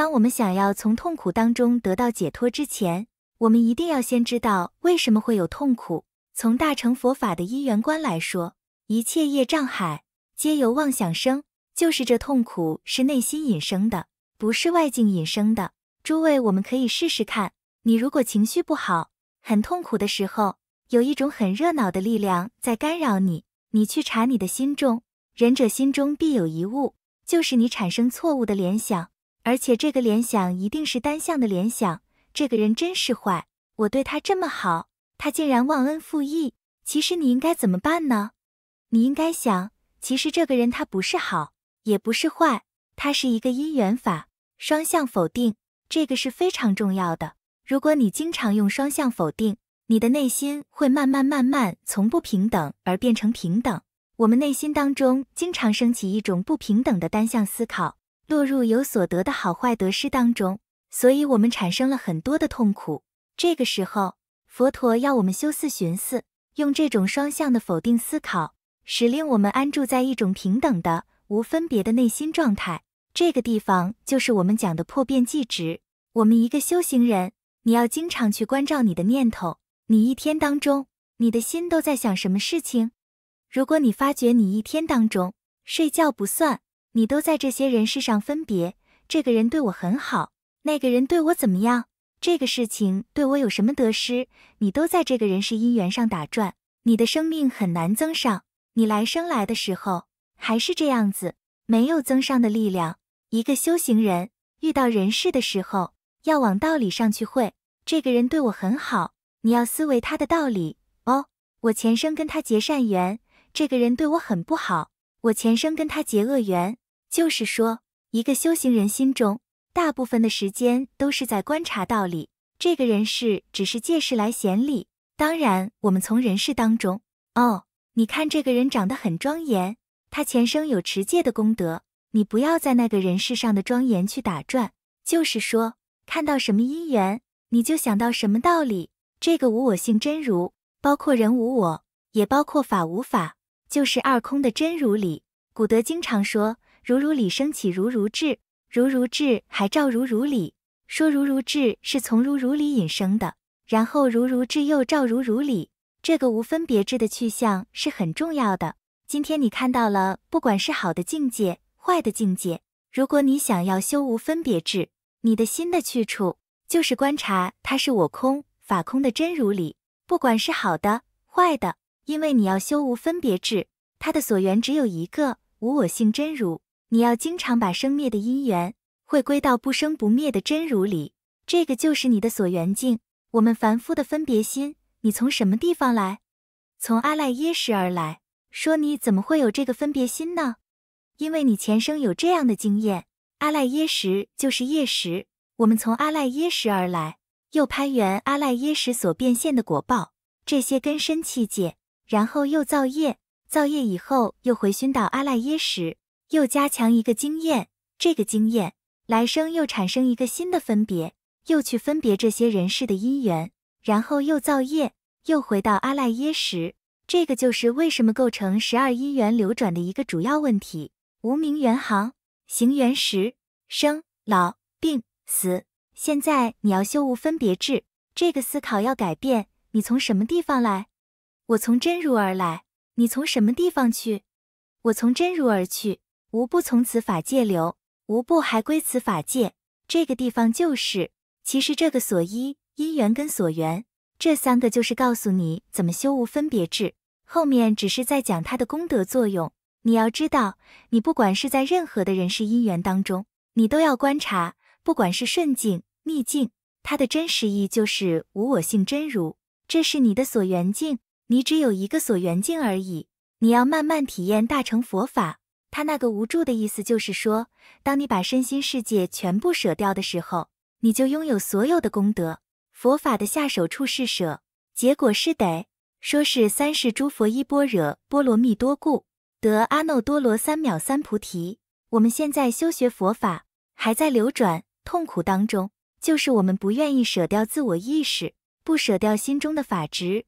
当我们想要从痛苦当中得到解脱之前，我们一定要先知道为什么会有痛苦。从大乘佛法的因缘观来说，一切业障海皆由妄想生，就是这痛苦是内心引生的，不是外境引生的。诸位，我们可以试试看，你如果情绪不好、很痛苦的时候，有一种很热闹的力量在干扰你，你去查你的心中，仁者心中必有一物，就是你产生错误的联想。而且这个联想一定是单向的联想。这个人真是坏，我对他这么好，他竟然忘恩负义。其实你应该怎么办呢？你应该想，其实这个人他不是好，也不是坏，他是一个因缘法，双向否定，这个是非常重要的。如果你经常用双向否定，你的内心会慢慢慢慢从不平等而变成平等。我们内心当中经常升起一种不平等的单向思考。落入有所得的好坏得失当中，所以我们产生了很多的痛苦。这个时候，佛陀要我们修四寻四，用这种双向的否定思考，使令我们安住在一种平等的无分别的内心状态。这个地方就是我们讲的破遍计值。我们一个修行人，你要经常去关照你的念头，你一天当中，你的心都在想什么事情？如果你发觉你一天当中，睡觉不算。你都在这些人事上分别，这个人对我很好，那个人对我怎么样？这个事情对我有什么得失？你都在这个人世姻缘上打转，你的生命很难增上。你来生来的时候还是这样子，没有增上的力量。一个修行人遇到人事的时候，要往道理上去会。这个人对我很好，你要思维他的道理哦。我前生跟他结善缘，这个人对我很不好。我前生跟他结恶缘，就是说，一个修行人心中大部分的时间都是在观察道理。这个人世只是借势来显理。当然，我们从人世当中，哦，你看这个人长得很庄严，他前生有持戒的功德。你不要在那个人世上的庄严去打转。就是说，看到什么因缘，你就想到什么道理。这个无我性真如，包括人无我，也包括法无法。就是二空的真如理，古德经常说，如如理生起如如智，如如智还照如如理，说如如智是从如如理引生的，然后如如智又照如如理。这个无分别智的去向是很重要的。今天你看到了，不管是好的境界、坏的境界，如果你想要修无分别智，你的心的去处就是观察它是我空、法空的真如理，不管是好的、坏的。因为你要修无分别智，它的所缘只有一个无我性真如。你要经常把生灭的因缘会归到不生不灭的真如里，这个就是你的所缘境。我们凡夫的分别心，你从什么地方来？从阿赖耶识而来。说你怎么会有这个分别心呢？因为你前生有这样的经验。阿赖耶识就是业识，我们从阿赖耶识而来，又攀缘阿赖耶识所变现的果报，这些根深器界。然后又造业，造业以后又回熏到阿赖耶识，又加强一个经验。这个经验来生又产生一个新的分别，又去分别这些人事的因缘，然后又造业，又回到阿赖耶识。这个就是为什么构成十二因缘流转的一个主要问题。无名缘行，行缘识，生老病死。现在你要修无分别智，这个思考要改变，你从什么地方来？我从真如而来，你从什么地方去？我从真如而去，无不从此法界流，无不还归此法界。这个地方就是，其实这个所依因缘跟所缘这三个，就是告诉你怎么修无分别智。后面只是在讲它的功德作用。你要知道，你不管是在任何的人世因缘当中，你都要观察，不管是顺境、逆境，它的真实意就是无我性真如，这是你的所缘境。你只有一个所缘境而已，你要慢慢体验大乘佛法。他那个无助的意思就是说，当你把身心世界全部舍掉的时候，你就拥有所有的功德。佛法的下手处是舍，结果是得，说是三世诸佛依般若波罗蜜多故，得阿耨多罗三藐三菩提。我们现在修学佛法，还在流转痛苦当中，就是我们不愿意舍掉自我意识，不舍掉心中的法执。